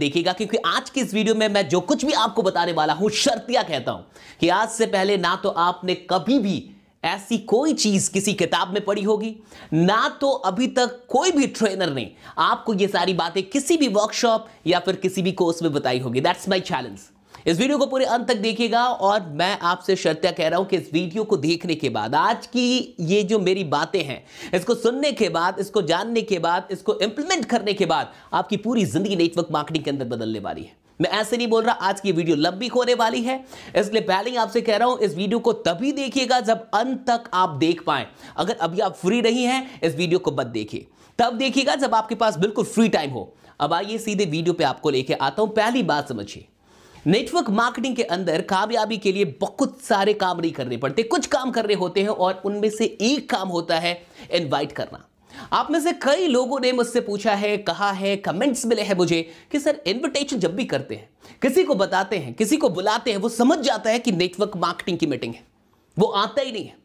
देखिएगा क्योंकि आज की इस वीडियो में मैं जो कुछ भी आपको बताने वाला हूं शर्तिया कहता हूं कि आज से पहले ना तो आपने कभी भी ऐसी कोई चीज किसी किताब में पढ़ी होगी ना तो अभी तक कोई भी ट्रेनर ने आपको ये सारी बातें किसी भी वर्कशॉप या फिर किसी भी कोर्स में बताई होगी दैट्स माई चैलेंज इस वीडियो को पूरे अंत तक देखिएगा और मैं आपसे शर्त्या कह रहा हूं कि इस वीडियो को देखने के बाद आज की ये जो मेरी बातें हैं इसको सुनने के बाद इसको जानने के बाद इसको इंप्लीमेंट करने के बाद आपकी पूरी जिंदगी नेटवर्क मार्केटिंग के अंदर बदलने वाली है मैं ऐसे नहीं बोल रहा आज की वीडियो लंबी होने वाली है इसलिए पहले ही आपसे कह रहा हूं इस वीडियो को तभी देखिएगा जब अंत तक आप देख पाए अगर अभी आप फ्री नहीं हैं इस वीडियो को मत देखिए तब देखिएगा जब आपके पास बिल्कुल फ्री टाइम हो अब आइए सीधे वीडियो पे आपको लेके आता हूं पहली बात समझिए नेटवर्क मार्केटिंग के अंदर कामयाबी के लिए बहुत सारे काम नहीं करने पड़ते कुछ काम करने होते हैं और उनमें से एक काम होता है इनवाइट करना आप में से कई लोगों ने मुझसे पूछा है कहा है कमेंट्स मिले हैं मुझे कि सर इनविटेशन जब भी करते हैं किसी को बताते हैं किसी को बुलाते हैं वो समझ जाता है कि नेटवर्क मार्केटिंग की मीटिंग है वो आता ही नहीं है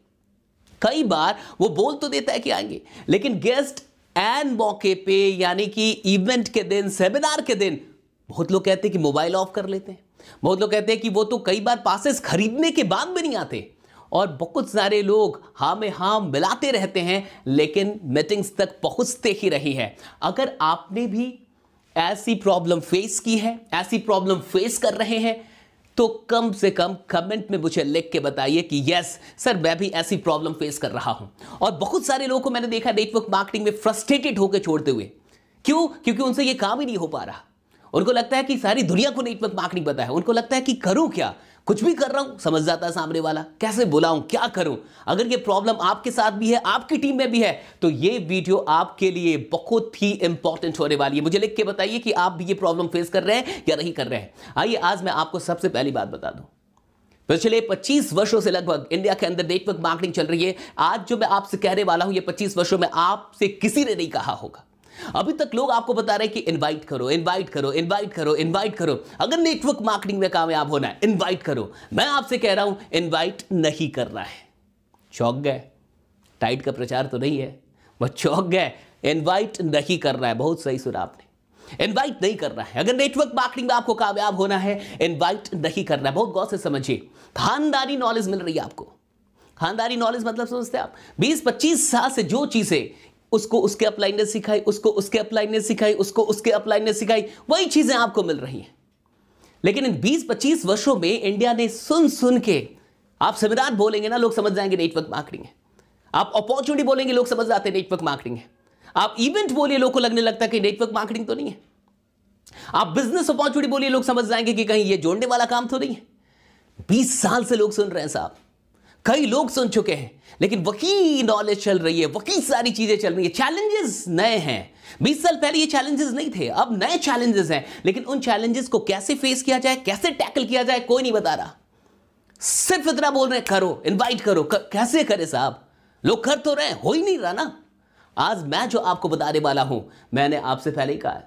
कई बार वो बोल तो देता है कि आएंगे लेकिन गेस्ट एन मौके पे यानी कि इवेंट के दिन सेमिनार के दिन बहुत लोग कहते हैं कि मोबाइल ऑफ कर लेते हैं बहुत लोग कहते हैं कि वो तो कई बार पासेस खरीदने के बाद भी नहीं आते और बहुत सारे लोग हाँ में हाँ मिलाते रहते हैं लेकिन मीटिंग्स तक पहुंचते ही रही है अगर आपने भी ऐसी प्रॉब्लम फेस की है ऐसी प्रॉब्लम फेस कर रहे हैं तो कम से कम कमेंट में मुझे लिख के बताइए कि यस सर मैं भी ऐसी प्रॉब्लम फेस कर रहा हूं और बहुत सारे लोगों को मैंने देखा नेटवर्क मार्केटिंग में फ्रस्ट्रेटेड होकर छोड़ते हुए क्यों क्योंकि उनसे ये काम ही नहीं हो पा रहा उनको लगता है कि सारी दुनिया को नेटवर्क मार्केटिंग बताया उनको लगता है कि करूं क्या कुछ भी कर रहा हूं समझ जाता है सामने वाला कैसे बुलाऊं क्या करूं अगर ये प्रॉब्लम आपके साथ भी है आपकी टीम में भी है तो ये वीडियो आपके लिए बहुत ही इंपॉर्टेंट होने वाली है मुझे लिख के बताइए कि आप भी ये प्रॉब्लम फेस कर रहे हैं या नहीं कर रहे हैं आइए आज मैं आपको सबसे पहली बात बता दूं पिछले 25 वर्षों से लगभग इंडिया के अंदर नेटवर्क मार्केटिंग चल रही है आज जो मैं आपसे कहने वाला हूं ये 25 वर्षों में आपसे किसी ने नहीं कहा होगा अभी तक लोग आपको बता रहे कि इनवाइट करो इनवाइट करो इनवाइट करो इनवाइट करो अगर नेटवर्क मार्केटिंग में कामयाब होना है इनवाइट करो मैं आपसे कह रहा हूं इनवाइट नहीं करना है चौक गए टाइट का प्रचार तो नहीं है वह चौक गए इनवाइट नहीं करना है बहुत सही सुना आपने इनवाइट नहीं करना है अगर नेटवर्क मार्केटिंग में आपको कामयाब होना है इनवाइट नहीं करना है बहुत गौर से समझिए खानदानी नॉलेज मिल रही है आपको खानदारी नॉलेज मतलब समझते हैं आप 20-25 साल से जो चीज़ें उसको उसके अपलाइन ने सिखाई उसको उसके अपलाइन ने सिखाई उसको उसके अपलाइन ने सिखाई वही चीज़ें आपको मिल रही हैं लेकिन इन 20-25 वर्षों में इंडिया ने सुन सुन के आप समिदात बोलेंगे ना लोग समझ जाएंगे नेटवर्क मार्केटिंग है आप अपॉर्चुनिटी बोलेंगे लोग समझ जाते हैं नेटवर्क मार्केटिंग है आप इवेंट बोलिए लोग को लगने लगता है कि नेटवर्क मार्केटिंग तो नहीं है आप बिजनेस अपॉर्चुनिटी बोलिए लोग समझ जाएंगे कि कहीं ये जोड़ने वाला काम तो नहीं है बीस साल से लोग सुन रहे हैं साहब कई लोग सुन चुके हैं लेकिन वही नॉलेज चल रही है वही सारी चीजें चल रही है चैलेंजेस नए हैं 20 साल पहले ये चैलेंजेस नहीं थे अब नए चैलेंजेस हैं लेकिन उन चैलेंजेस को कैसे फेस किया जाए कैसे टैकल किया जाए कोई नहीं बता रहा सिर्फ इतना बोल रहे हैं करो इनवाइट करो कर, कैसे करे साहब लोग कर तो रहे हो ही नहीं रहा ना आज मैं जो आपको बताने वाला हूं मैंने आपसे पहले ही कहा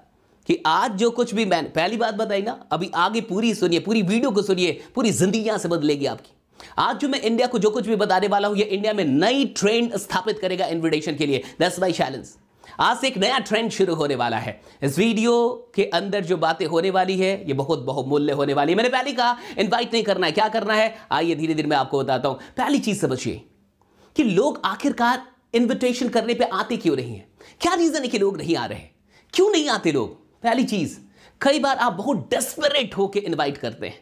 कि आज जो कुछ भी मैंने पहली बात बताई ना अभी आगे पूरी सुनिए पूरी वीडियो को सुनिए पूरी जिंदगी यहां से बदलेगी आपकी आज जो मैं इंडिया को जो कुछ भी बताने वाला हूं ये इंडिया में नई ट्रेंड स्थापित करेगा इन्विटेशन के लिए दस बाई चैलेंज आज से एक नया ट्रेंड शुरू होने वाला है इस वीडियो के अंदर जो बातें होने वाली है ये बहुत बहुमूल्य होने वाली है मैंने पहले कहा इन्वाइट नहीं करना है क्या करना है आइए धीरे धीरे मैं आपको बताता हूं पहली चीज समझिए कि लोग आखिरकार इन्विटेशन करने पर आते क्यों नहीं है क्या रीजन है कि लोग नहीं आ रहे क्यों नहीं आते लोग पहली चीज कई बार आप बहुत डेस्परेट होकर इन्वाइट करते हैं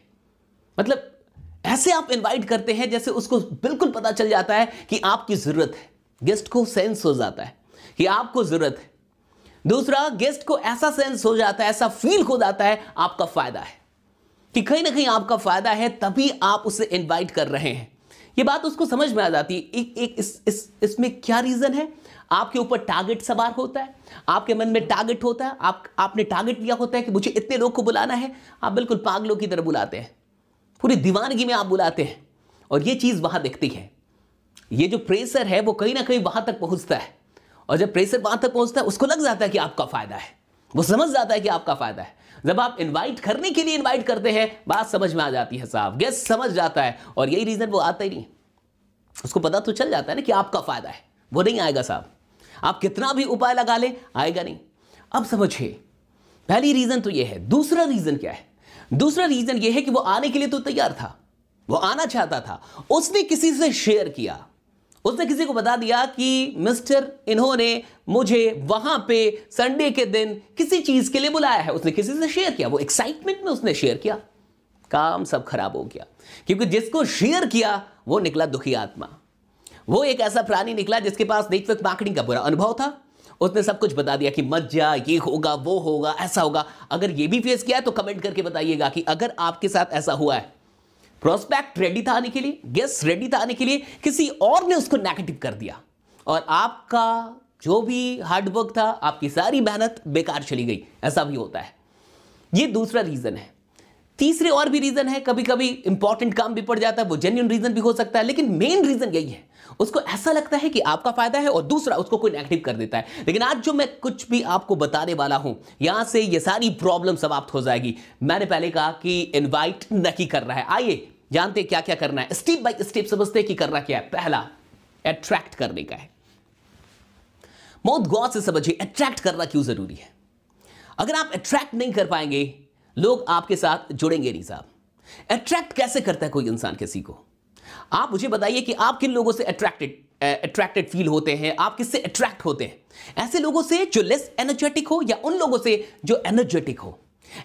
मतलब ऐसे आप इनवाइट करते हैं जैसे उसको बिल्कुल पता चल जाता है कि आपकी ज़रूरत है गेस्ट को सेंस हो जाता है कि आपको ज़रूरत है दूसरा गेस्ट को ऐसा सेंस हो जाता है ऐसा फील हो जाता है आपका फ़ायदा है कि कहीं ना कहीं आपका फ़ायदा है तभी आप उसे इन्वाइट कर रहे हैं ये बात उसको समझ में आ जाती है एक एक इस इस इसमें क्या रीज़न है आपके ऊपर टारगेट सवार होता है आपके मन में टारगेट होता है आप आपने टारगेट लिया होता है कि मुझे इतने लोग को बुलाना है आप बिल्कुल पागलों की तरह बुलाते हैं पूरी दीवानगी में आप बुलाते हैं और ये चीज़ वहां दिखती है ये जो प्रेशर है वो कहीं ना कहीं वहां तक पहुँचता है और जब प्रेशर वहां तक पहुँचता है उसको लग जाता है कि आपका फ़ायदा है वो समझ जाता है कि आपका फ़ायदा है जब आप इनवाइट करने के लिए इनवाइट करते हैं बात समझ में आ जाती है साहब गेस्ट समझ जाता है और यही रीज़न वो आता ही नहीं उसको पता तो चल जाता है ना कि आपका फ़ायदा है वो नहीं आएगा साहब आप कितना भी उपाय लगा लें आएगा नहीं अब समझिए पहली रीज़न तो ये है दूसरा रीज़न क्या है दूसरा रीजन यह है कि वो आने के लिए तो तैयार था वो आना चाहता था उसने किसी से शेयर किया उसने किसी को बता दिया कि मिस्टर इन्होंने मुझे वहां पे संडे के दिन किसी चीज के लिए बुलाया है उसने किसी से शेयर किया वो एक्साइटमेंट में उसने शेयर किया काम सब खराब हो गया क्योंकि जिसको शेयर किया वो निकला दुखी आत्मा वो एक ऐसा प्राणी निकला जिसके पास नेटवर्क मार्केटिंग का बुरा अनुभव था उसने सब कुछ बता दिया कि मत जा ये होगा वो होगा ऐसा होगा अगर ये भी फेस किया है तो कमेंट करके बताइएगा कि अगर आपके साथ ऐसा हुआ है प्रोस्पेक्ट रेडी था आने के लिए गेस्ट रेडी था आने के लिए किसी और ने उसको नेगेटिव कर दिया और आपका जो भी हार्डवर्क था आपकी सारी मेहनत बेकार चली गई ऐसा भी होता है ये दूसरा रीज़न है तीसरे और भी रीज़न है कभी कभी इंपॉर्टेंट काम भी पड़ जाता है वो जेन्यून रीज़न भी हो सकता है लेकिन मेन रीज़न यही है उसको ऐसा लगता है कि आपका फायदा है और दूसरा उसको कोई नेगेटिव कर देता है लेकिन आज जो मैं कुछ भी आपको बताने वाला हूं यहां से ये सारी प्रॉब्लम समाप्त हो जाएगी मैंने पहले कहा कि इन्वाइट नहीं रहा है आइए जानते क्या क्या करना है स्टेप बाई स्टेप समझते कि करना क्या है पहला अट्रैक्ट करने का है बहुत गौर से समझिए अट्रैक्ट करना क्यों जरूरी है अगर आप अट्रैक्ट नहीं कर पाएंगे लोग आपके साथ जुड़ेंगे नहीं साहब अट्रैक्ट कैसे करता है कोई इंसान किसी को आप मुझे बताइए कि आप किन लोगों से अट्रैक्टेड अट्रैक्टेड फील होते हैं आप किससे अट्रैक्ट होते हैं ऐसे लोगों से जो लेस एनर्जेटिक हो या उन लोगों से जो एनर्जेटिक हो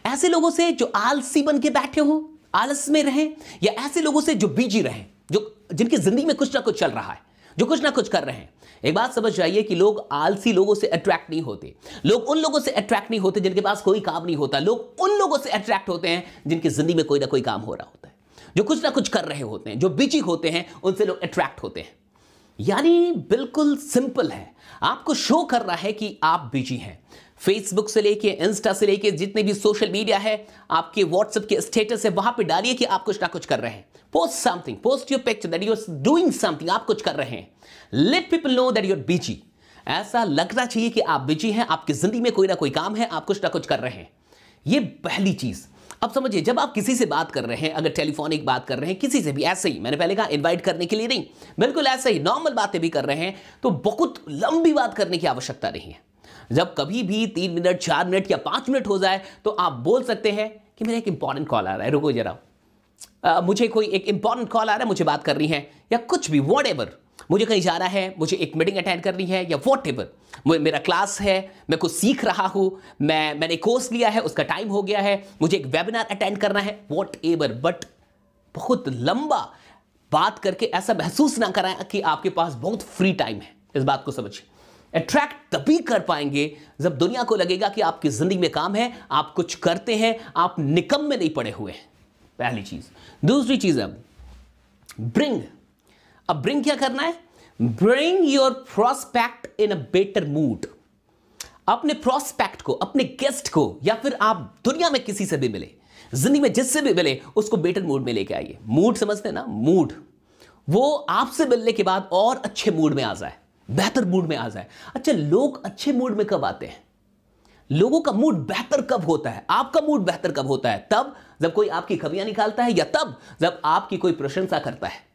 ऐसे लोगों से जो आलसी बन के बैठे हो आलस में रहें या ऐसे लोगों से जो बिजी रहें जो जिनकी जिंदगी में कुछ ना कुछ चल रहा है जो कुछ ना कुछ कर रहे हैं एक बात समझ जाइए कि लोग आलसी लोगों से अट्रैक्ट नहीं होते लोग उन लोगों से अट्रैक्ट नहीं होते जिनके पास कोई काम नहीं होता लोग उन लोगों से अट्रैक्ट होते हैं जिनकी जिंदगी में कोई ना कोई काम हो रहा होता है जो कुछ ना कुछ कर रहे होते हैं जो बिजी होते हैं उनसे लोग अट्रैक्ट होते हैं यानी बिल्कुल सिंपल है आपको शो कर रहा है कि आप बिजी हैं फेसबुक से लेके इंस्टा से लेके जितने भी सोशल मीडिया है आपके व्हाट्सएप के स्टेटस है वहां पे डालिए कि आप कुछ ना कुछ कर रहे हैं post something post your picture that you are doing something आप कुछ कर रहे हैं let people know that you are busy ऐसा लगना चाहिए कि आप बिजी हैं आपकी जिंदगी में कोई ना कोई काम है आप कुछ ना कुछ कर रहे हैं ये पहली चीज़ अब समझिए जब आप किसी से बात कर रहे हैं अगर टेलीफोनिक बात कर रहे हैं किसी से भी ऐसे ही मैंने पहले कहा इन्वाइट करने के लिए नहीं बिल्कुल ऐसे ही नॉर्मल बातें भी कर रहे हैं तो बहुत लंबी बात करने की आवश्यकता नहीं है जब कभी भी तीन मिनट चार मिनट या पाँच मिनट हो जाए तो आप बोल सकते हैं कि मेरा एक इंपॉर्टेंट कॉल आ रहा है रुको जरा मुझे कोई एक इंपॉर्टेंट कॉल आ रहा है मुझे बात करनी है या कुछ भी वॉट मुझे कहीं जाना है मुझे एक मीटिंग अटेंड करनी है या वॉट एवर मेरा क्लास है मैं कुछ सीख रहा हूँ मैं मैंने कोर्स लिया है उसका टाइम हो गया है मुझे एक वेबिनार अटेंड करना है वॉट एवर बट बहुत लंबा बात करके ऐसा महसूस ना कराएं कि आपके पास बहुत फ्री टाइम है इस बात को समझिए अट्रैक्ट तभी कर पाएंगे जब दुनिया को लगेगा कि आपकी ज़िंदगी में काम है आप कुछ करते हैं आप निकम में नहीं पड़े हुए हैं पहली चीज़ दूसरी चीज़ अब ब्रिंग अब ब्रिंग क्या करना है bring your prospect in a better mood अपने प्रोस्पेक्ट को अपने गेस्ट को या फिर आप दुनिया में किसी से भी मिले जिंदगी में जिससे भी मिले उसको बेटर मूड में लेके आइए मूड समझते हैं ना मूड वो आपसे मिलने के बाद और अच्छे मूड में आ जाए बेहतर मूड में आ जाए अच्छा लोग अच्छे मूड में कब आते हैं लोगों का मूड बेहतर कब होता है आपका मूड बेहतर कब होता है तब जब कोई आपकी कमियां निकालता है या तब जब आपकी कोई प्रशंसा करता है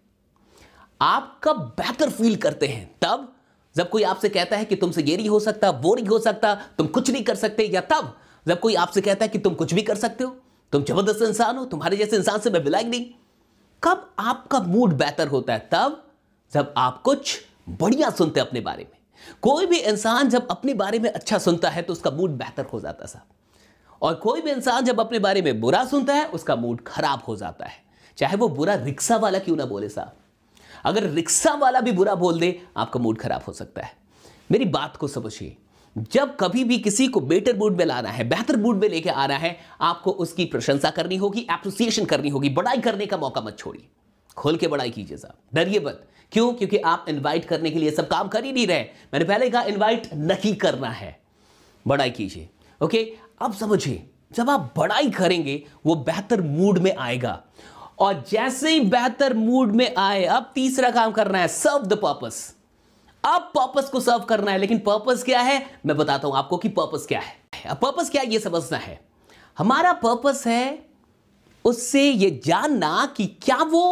आप कब बेहतर फील करते हैं तब जब कोई आपसे कहता है कि तुमसे ये नहीं हो सकता वो नहीं हो सकता तुम कुछ नहीं कर सकते या तब जब कोई आपसे कहता है कि तुम कुछ भी कर सकते हो तुम जबरदस्त इंसान हो तुम्हारे जैसे इंसान से मैं बिलाई नहीं कब आपका मूड बेहतर होता है तब जब आप कुछ बढ़िया सुनते अपने बारे में कोई भी इंसान जब अपने बारे में अच्छा सुनता है तो उसका मूड बेहतर हो जाता है साहब और कोई भी इंसान जब अपने बारे में बुरा सुनता है उसका मूड खराब हो जाता है चाहे वो बुरा रिक्शा वाला क्यों ना बोले साहब अगर रिक्शा वाला भी बुरा बोल दे आपका मूड खराब हो सकता है मेरी बात को समझिए जब कभी भी किसी को बेटर मूड में लाना है बेहतर मूड में लेके आना है आपको उसकी प्रशंसा करनी होगी एप्रिसिएशन करनी होगी बड़ाई करने का मौका मत छोड़िए खोल के बड़ाई कीजिए साहब डरिए मत क्यों क्योंकि आप इनवाइट करने के लिए सब काम कर ही नहीं रहे मैंने पहले कहा इनवाइट नहीं करना है बड़ाई कीजिए ओके अब समझिए जब आप बड़ाई करेंगे वो बेहतर मूड में आएगा और जैसे ही बेहतर मूड में आए अब तीसरा काम करना है सर्व द पर्पस अब पर्पस को सर्व करना है लेकिन पर्पस क्या है मैं बताता हूं आपको कि पर्पस क्या है अब पर्पस क्या है ये समझना है हमारा पर्पस है उससे ये जानना कि क्या वो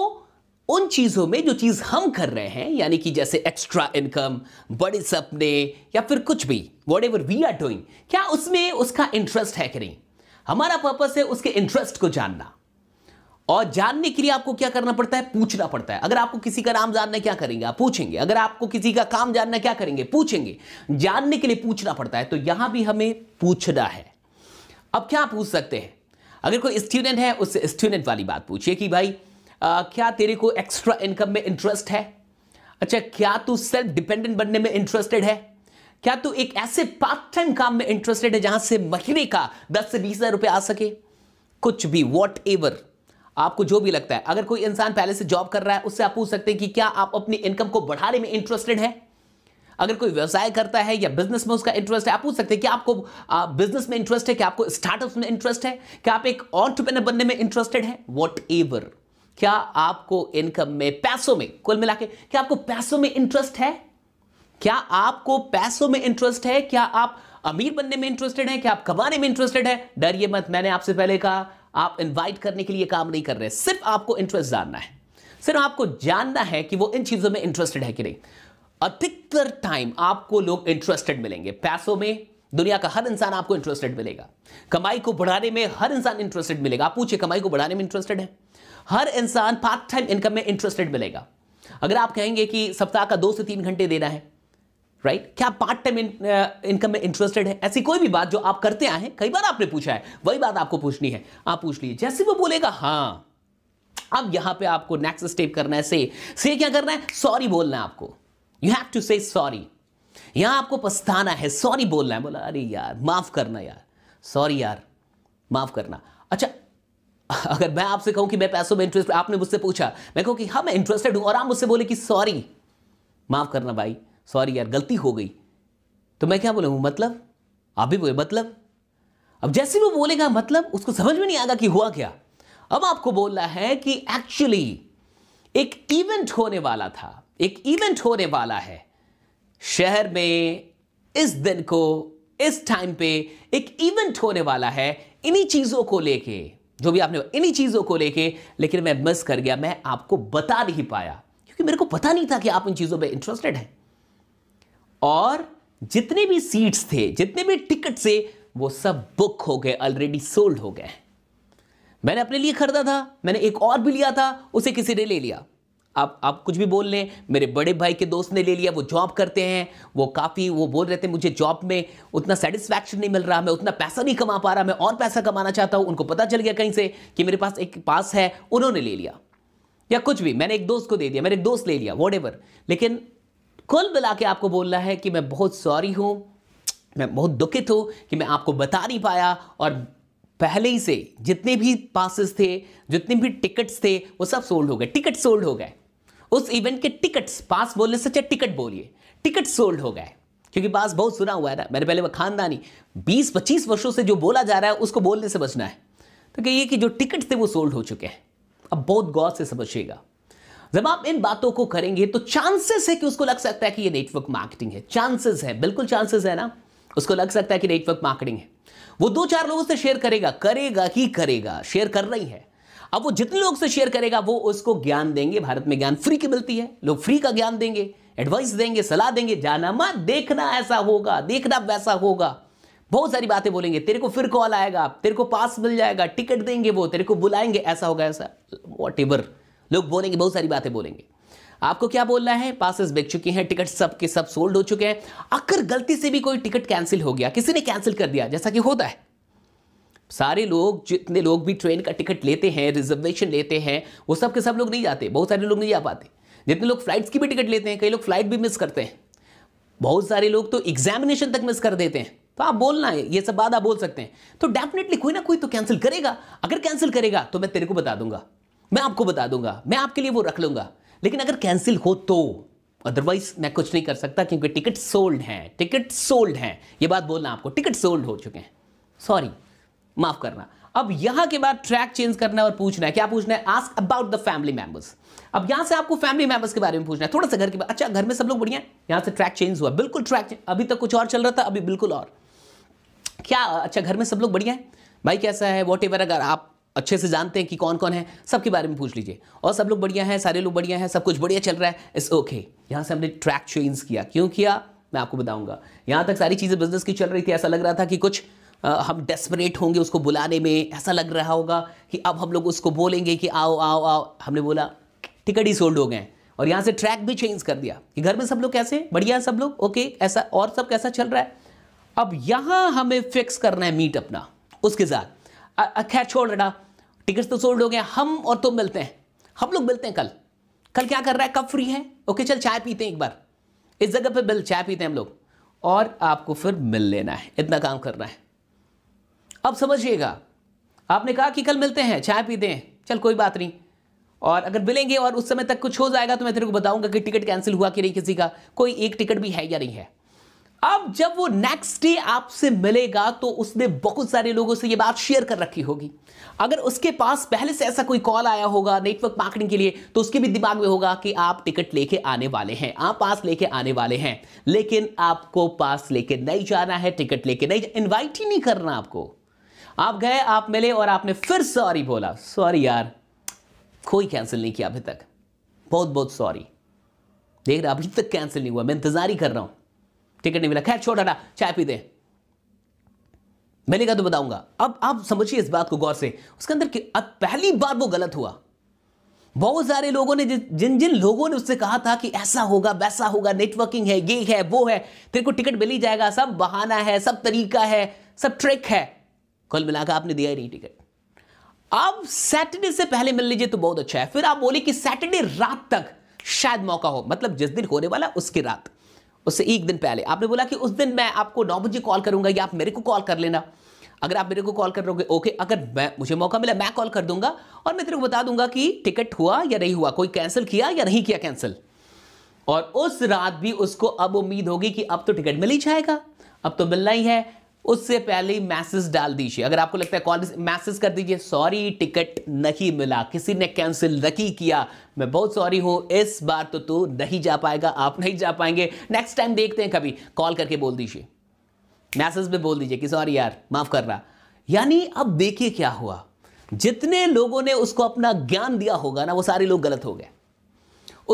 उन चीज़ों में जो चीज़ हम कर रहे हैं यानी कि जैसे एक्स्ट्रा इनकम बड़े सपने या फिर कुछ भी whatever we are doing क्या उसमें उसका इंटरेस्ट है कि नहीं हमारा पर्पस है उसके इंटरेस्ट को जानना और जानने के लिए आपको क्या करना पड़ता है पूछना पड़ता है अगर आपको किसी का नाम जानना क्या करेंगे आप पूछेंगे अगर आपको किसी का काम जानना क्या करेंगे पूछेंगे जानने के लिए पूछना पड़ता है तो यहां भी हमें पूछना है अब क्या पूछ सकते हैं अगर कोई स्टूडेंट है उससे स्टूडेंट वाली बात पूछिए कि भाई आ, क्या तेरे को एक्स्ट्रा इनकम में इंटरेस्ट है अच्छा क्या तू सेल्फ डिपेंडेंट बनने में इंटरेस्टेड है क्या तू एक ऐसे पार्ट टाइम काम में इंटरेस्टेड है जहां से महीने का दस से बीस हजार रुपए आ सके कुछ भी वॉट एवर आपको जो भी लगता है अगर कोई इंसान पहले से जॉब कर रहा है उससे आप पूछ सकते हैं कि क्या आप अपनी इनकम को बढ़ाने में इंटरेस्टेड है अगर कोई व्यवसाय करता है या बिजनेस में उसका इंटरेस्ट है आप पूछ सकते हैं कि आपको बिजनेस में इंटरेस्ट है क्या आपको स्टार्टअप में इंटरेस्ट है क्या आप एक ऑन्टरप्रेनर बनने में इंटरेस्टेड है वॉट एवर क्या आपको इनकम में पैसों में कुल मिला के क्या आपको पैसों में इंटरेस्ट है क्या आपको पैसों में इंटरेस्ट है क्या आप अमीर बनने में इंटरेस्टेड है क्या आप कमाने में इंटरेस्टेड है डरिए मत मैंने आपसे पहले कहा आप इन्वाइट करने के लिए काम नहीं कर रहे सिर्फ आपको इंटरेस्ट जानना है सिर्फ आपको जानना है कि वो इन चीज़ों में इंटरेस्टेड है कि नहीं अधिकतर टाइम आपको लोग इंटरेस्टेड मिलेंगे पैसों में दुनिया का हर इंसान आपको इंटरेस्टेड मिलेगा कमाई को बढ़ाने में हर इंसान इंटरेस्टेड मिलेगा आप पूछिए कमाई को बढ़ाने में इंटरेस्टेड है हर इंसान पार्ट टाइम इनकम में इंटरेस्टेड मिलेगा अगर आप कहेंगे कि सप्ताह का दो से तीन घंटे देना है राइट right? क्या पार्ट टाइम इनकम में इंटरेस्टेड है ऐसी कोई भी बात जो आप करते आए हैं कई बार आपने पूछा है वही बात आपको पूछनी है आप पूछ लीजिए जैसे वो बोलेगा हाँ अब यहां पे आपको नेक्स्ट स्टेप करना है से से क्या करना है सॉरी बोलना है आपको you have to say sorry यहां आपको पछताना है सॉरी बोलना है बोला अरे यार माफ करना यार सॉरी यार माफ करना अच्छा अगर मैं आपसे कहूं कि मैं पैसों में इंटरेस्ट आपने मुझसे पूछा मैं कहूं कि हाँ मैं इंटरेस्टेड हूं और आप मुझसे बोले कि सॉरी माफ करना भाई सॉरी यार गलती हो गई तो मैं क्या बोलूँ मतलब आप भी बोले मतलब अब जैसे वो बोलेगा मतलब उसको समझ में नहीं आएगा कि हुआ क्या अब आपको बोलना है कि एक्चुअली एक इवेंट होने वाला था एक इवेंट होने वाला है शहर में इस दिन को इस टाइम पे एक इवेंट होने वाला है इन्हीं चीज़ों को लेके जो भी आपने इन्हीं चीज़ों को लेके लेकिन मैं मिस कर गया मैं आपको बता नहीं पाया क्योंकि मेरे को पता नहीं था कि आप इन चीज़ों में इंटरेस्टेड हैं और जितने भी सीट्स थे जितने भी टिकट से वो सब बुक हो गए ऑलरेडी सोल्ड हो गए मैंने अपने लिए खरीदा था मैंने एक और भी लिया था उसे किसी ने ले लिया आप आप कुछ भी बोल लें मेरे बड़े भाई के दोस्त ने ले लिया वो जॉब करते हैं वो काफ़ी वो बोल रहे थे मुझे जॉब में उतना सेटिस्फैक्शन नहीं मिल रहा मैं उतना पैसा नहीं कमा पा रहा मैं और पैसा कमाना चाहता हूँ उनको पता चल गया कहीं से कि मेरे पास एक पास है उन्होंने ले लिया या कुछ भी मैंने एक दोस्त को दे दिया मेरे एक दोस्त ले लिया वॉट लेकिन कुल मिला के आपको बोलना है कि मैं बहुत सॉरी हूँ मैं बहुत दुखित हूँ कि मैं आपको बता नहीं पाया और पहले ही से जितने भी पासिस थे जितने भी टिकट्स थे वो सब सोल्ड हो गए टिकट सोल्ड हो गए उस इवेंट के टिकट्स पास बोलने से चाहे अच्छा टिकट बोलिए टिकट सोल्ड हो गए क्योंकि पास बहुत सुना हुआ है ना मैंने पहले वह खानदानी बीस पच्चीस वर्षों से जो बोला जा रहा है उसको बोलने से बचना है तो कहिए कि जो टिकट थे वो सोल्ड हो चुके हैं अब बहुत गौर से समझिएगा जब आप इन बातों को करेंगे तो चांसेस है कि उसको लग सकता है कि ये नेटवर्क मार्केटिंग है चांसेस है बिल्कुल चांसेस है ना उसको लग सकता है कि नेटवर्क मार्केटिंग है वो दो चार लोगों से शेयर करेगा करेगा ही करेगा शेयर कर रही है अब वो जितने लोग से शेयर करेगा वो उसको ज्ञान देंगे भारत में ज्ञान फ्री की मिलती है लोग फ्री का ज्ञान देंगे एडवाइस देंगे सलाह देंगे जाना मत देखना ऐसा होगा देखना वैसा होगा बहुत सारी बातें बोलेंगे तेरे को फिर कॉल आएगा तेरे को पास मिल जाएगा टिकट देंगे वो तेरे को बुलाएंगे ऐसा होगा ऐसा वॉट एवर लोग बोलेंगे बहुत सारी बातें बोलेंगे आपको क्या बोलना है पासेस बिक चुके हैं टिकट सब के सब सोल्ड हो चुके हैं अगर गलती से भी कोई टिकट कैंसिल हो गया किसी ने कैंसिल कर दिया जैसा कि होता है सारे लोग जितने लोग भी ट्रेन का टिकट लेते हैं रिजर्वेशन लेते हैं वो सब के सब लोग नहीं जाते बहुत सारे लोग नहीं जा पाते जितने लोग फ्लाइट्स की भी टिकट लेते हैं कई लोग फ्लाइट भी मिस करते हैं बहुत सारे लोग तो एग्जामिनेशन तक मिस कर देते हैं तो आप बोलना है ये सब बात आप बोल सकते हैं तो डेफिनेटली कोई ना कोई तो कैंसिल करेगा अगर कैंसिल करेगा तो मैं तेरे को बता दूंगा मैं आपको बता दूंगा मैं आपके लिए वो रख लूंगा लेकिन अगर कैंसिल हो तो अदरवाइज मैं कुछ नहीं कर सकता क्योंकि टिकट सोल्ड हैं टिकट सोल्ड हैं ये बात बोलना आपको टिकट सोल्ड हो चुके हैं सॉरी माफ करना अब यहां के बाद ट्रैक चेंज करना है और पूछना है क्या पूछना है ask about the family members अब यहां से आपको फैमिली मेंबर्स के बारे में पूछना है थोड़ा सा घर के अच्छा घर में सब लोग बढ़िया है यहां से ट्रैक चेंज हुआ बिल्कुल ट्रैक अभी तक कुछ और चल रहा था अभी बिल्कुल और क्या अच्छा घर में सब लोग बढ़िया है भाई कैसा है वॉट एवर अगर आप अच्छे से जानते हैं कि कौन कौन है सबके बारे में पूछ लीजिए और सब लोग बढ़िया हैं सारे लोग बढ़िया हैं सब कुछ बढ़िया चल रहा है इस ओके यहाँ से हमने ट्रैक चेंज किया क्यों किया मैं आपको बताऊंगा यहाँ तक सारी चीज़ें बिजनेस की चल रही थी ऐसा लग रहा था कि कुछ आ, हम डेस्परेट होंगे उसको बुलाने में ऐसा लग रहा होगा कि अब हम लोग उसको बोलेंगे कि आओ आओ आओ हमने बोला टिकट ही सोल्ड हो गए और यहाँ से ट्रैक भी चेंज कर दिया कि घर में सब लोग कैसे बढ़िया सब लोग ओके ऐसा और सब कैसा चल रहा है अब यहाँ हमें फिक्स करना है मीट अपना उसके साथ खैर छोड़ रहा टिकट्स तो सोल्ड हो गए हम और तुम मिलते हैं हम लोग मिलते हैं कल कल क्या कर रहा है कब फ्री है ओके चल चाय पीते हैं एक बार इस जगह पे बिल चाय पीते हैं हम लोग और आपको फिर मिल लेना है इतना काम करना है अब समझिएगा आपने कहा कि कल मिलते हैं चाय पीते हैं चल कोई बात नहीं और अगर मिलेंगे और उस समय तक कुछ हो जाएगा तो मैं तेरे को बताऊंगा कि टिकट कैंसिल हुआ कि नहीं किसी का कोई एक टिकट भी है या नहीं है अब जब वो नेक्स्ट डे आपसे मिलेगा तो उसने बहुत सारे लोगों से ये बात शेयर कर रखी होगी अगर उसके पास पहले से ऐसा कोई कॉल आया होगा नेटवर्क मार्केटिंग के लिए तो उसके भी दिमाग में होगा कि आप टिकट लेके आने वाले हैं आप पास लेके आने वाले हैं लेकिन आपको पास लेके नहीं जाना है टिकट लेके नहीं इन्वाइट ही नहीं करना आपको आप गए आप मिले और आपने फिर सॉरी बोला सॉरी यार कोई कैंसिल नहीं किया अभी तक बहुत बहुत सॉरी देख रहे अभी तक कैंसिल नहीं हुआ मैं इंतजार ही कर रहा हूं टिकट नहीं मिला खैर छोड़ हटा चाय पी दे मैंने कहा तो बताऊंगा अब आप समझिए इस बात को गौर से उसके अंदर कि अब पहली बार वो गलत हुआ बहुत सारे लोगों ने जिन जिन लोगों ने उससे कहा था कि ऐसा होगा वैसा होगा नेटवर्किंग है ये है वो है तेरे को टिकट मिल ही जाएगा सब बहाना है सब तरीका है सब ट्रिक है कल मिलाकर आपने दिया ही नहीं टिकट अब सैटरडे से पहले मिल लीजिए तो बहुत अच्छा है फिर आप बोले कि सैटरडे रात तक शायद मौका हो मतलब जिस दिन होने वाला उसकी रात उससे एक दिन पहले आपने बोला कि उस दिन मैं आपको नौ बजे कॉल करूंगा या आप मेरे को कॉल कर लेना अगर आप मेरे को कॉल कर हो ओके अगर मैं मुझे मौका मिला मैं कॉल कर दूंगा और मैं तेरे को बता दूंगा कि टिकट हुआ या नहीं हुआ कोई कैंसिल किया या नहीं किया कैंसिल और उस रात भी उसको अब उम्मीद होगी कि अब तो टिकट मिल ही जाएगा अब तो मिलना ही है उससे पहले ही मैसेज डाल दीजिए अगर आपको लगता है कॉल मैसेज कर दीजिए सॉरी टिकट नहीं मिला किसी ने कैंसिल नहीं किया मैं बहुत सॉरी हूं इस बार तो तू नहीं जा पाएगा आप नहीं जा पाएंगे नेक्स्ट टाइम देखते हैं कभी कॉल करके बोल दीजिए मैसेज में बोल दीजिए कि सॉरी यार माफ़ कर रहा यानी अब देखिए क्या हुआ जितने लोगों ने उसको अपना ज्ञान दिया होगा ना वो सारे लोग गलत हो गए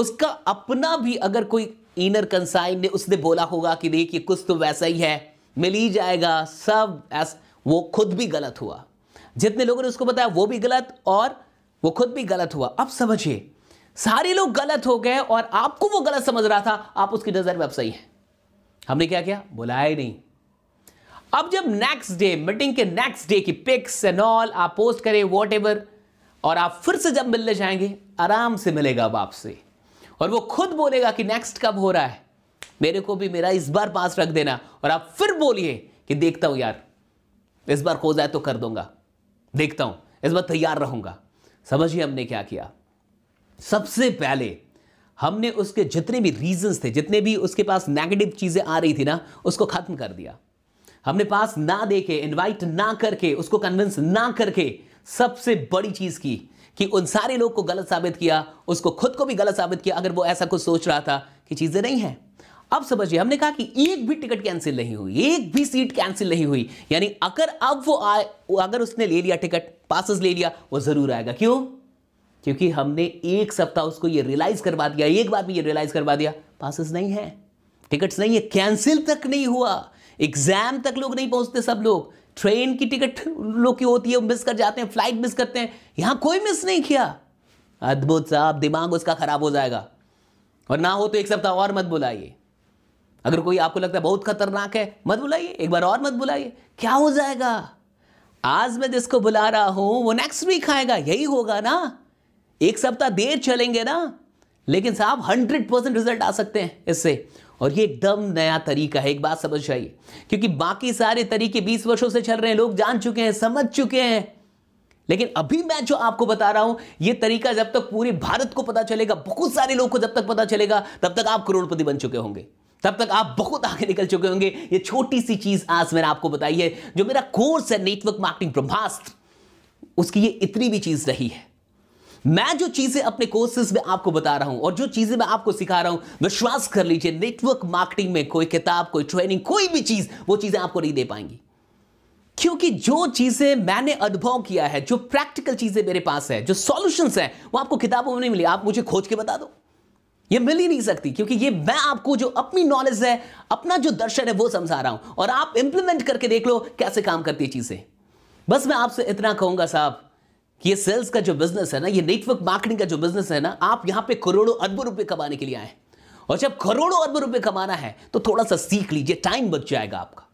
उसका अपना भी अगर कोई इनर कंसाइन ने उसने बोला होगा कि देखिए कुछ तो वैसा ही है मिल ही जाएगा सब एस वो खुद भी गलत हुआ जितने लोगों ने उसको बताया वो भी गलत और वो खुद भी गलत हुआ अब समझिए सारे लोग गलत हो गए और आपको वो गलत समझ रहा था आप उसकी नज़र में अब सही हैं हमने क्या किया बुलाया ही नहीं अब जब नेक्स्ट डे मीटिंग के नेक्स्ट डे की पिक्स एंड ऑल आप पोस्ट करें वॉट और आप फिर से जब मिलने जाएंगे आराम से मिलेगा अब आपसे और वो खुद बोलेगा कि नेक्स्ट कब हो रहा है मेरे को भी मेरा इस बार पास रख देना और आप फिर बोलिए कि देखता हूं यार इस बार हो जाए तो कर दूंगा देखता हूं इस बार तैयार रहूंगा समझिए हमने क्या किया सबसे पहले हमने उसके जितने भी रीजंस थे जितने भी उसके पास नेगेटिव चीज़ें आ रही थी ना उसको ख़त्म कर दिया हमने पास ना दे के इन्वाइट ना करके उसको कन्विंस ना करके सबसे बड़ी चीज़ की कि उन सारे लोग को गलत साबित किया उसको खुद को भी गलत साबित किया अगर वो ऐसा कुछ सोच रहा था कि चीज़ें नहीं है अब समझिए हमने कहा कि एक भी टिकट कैंसिल नहीं हुई एक भी सीट कैंसिल नहीं हुई यानी अगर अब वो आए अगर उसने ले लिया टिकट पासिस ले लिया वो जरूर आएगा क्यों क्योंकि हमने एक सप्ताह उसको ये रियलाइज करवा दिया एक बार भी ये रियलाइज करवा दिया पासिस नहीं है टिकट्स नहीं है कैंसिल तक नहीं हुआ एग्जाम तक लोग नहीं पहुंचते सब लोग ट्रेन की टिकट लोग की होती है मिस कर जाते हैं फ्लाइट मिस करते हैं यहां कोई मिस नहीं किया अद्भुत साहब दिमाग उसका खराब हो जाएगा और ना हो तो एक सप्ताह और मत बुलाइए अगर कोई आपको लगता है बहुत खतरनाक है मत बुलाइए एक बार और मत बुलाइए क्या हो जाएगा आज मैं जिसको बुला रहा हूं वो नेक्स्ट वीक आएगा यही होगा ना एक सप्ताह देर चलेंगे ना लेकिन साहब हंड्रेड परसेंट रिजल्ट आ सकते हैं इससे और ये एकदम नया तरीका है एक बात समझ जाइए क्योंकि बाकी सारे तरीके 20 वर्षों से चल रहे हैं लोग जान चुके हैं समझ चुके हैं लेकिन अभी मैं जो आपको बता रहा हूं ये तरीका जब तक पूरे भारत को पता चलेगा बहुत सारे लोग को जब तक पता चलेगा तब तक आप करोड़पति बन चुके होंगे तब तक आप बहुत आगे निकल चुके होंगे ये छोटी सी चीज आज मैंने आपको बताई है जो मेरा कोर्स है नेटवर्क मार्केटिंग ब्रह्मास्त्र उसकी ये इतनी भी चीज रही है मैं जो चीजें अपने कोर्सेज में आपको बता रहा हूं और जो चीजें मैं आपको सिखा रहा हूं विश्वास कर लीजिए नेटवर्क मार्केटिंग में कोई किताब कोई ट्रेनिंग कोई भी चीज वो चीजें आपको नहीं दे पाएंगी क्योंकि जो चीजें मैंने अनुभव किया है जो प्रैक्टिकल चीजें मेरे पास है जो सॉल्यूशंस है वो आपको किताबों में नहीं मिली आप मुझे खोज के बता दो ये मिल ही नहीं सकती क्योंकि ये मैं आपको जो अपनी नॉलेज है अपना जो दर्शन है वो समझा रहा हूं और आप इंप्लीमेंट करके देख लो कैसे काम करती है चीजें बस मैं आपसे इतना कहूंगा साहब कि ये सेल्स का जो बिजनेस है ना ये नेटवर्क मार्केटिंग का जो बिजनेस है ना आप यहां पे करोड़ों अरबों रुपए कमाने के लिए आए और जब करोड़ों अरब रुपए कमाना है तो थोड़ा सा सीख लीजिए टाइम बच जाएगा आपका